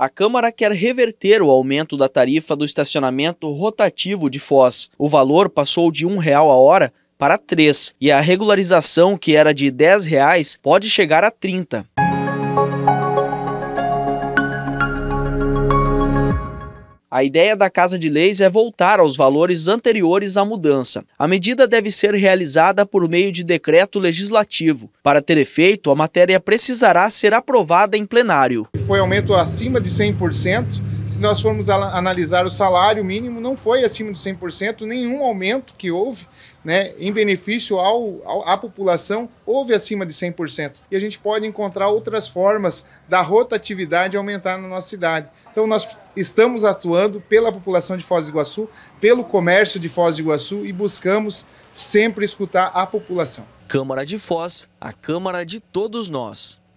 A Câmara quer reverter o aumento da tarifa do estacionamento rotativo de Foz. O valor passou de R$ 1,00 a hora para R$ 3,00 e a regularização, que era de R$ 10,00, pode chegar a R$ 30,00. A ideia da Casa de Leis é voltar aos valores anteriores à mudança. A medida deve ser realizada por meio de decreto legislativo. Para ter efeito, a matéria precisará ser aprovada em plenário. Foi aumento acima de 100% se nós formos analisar o salário mínimo, não foi acima de 100%, nenhum aumento que houve né, em benefício ao, ao, à população houve acima de 100%. E a gente pode encontrar outras formas da rotatividade aumentar na nossa cidade. Então, nós estamos atuando pela população de Foz do Iguaçu, pelo comércio de Foz do Iguaçu e buscamos sempre escutar a população. Câmara de Foz, a Câmara de todos nós.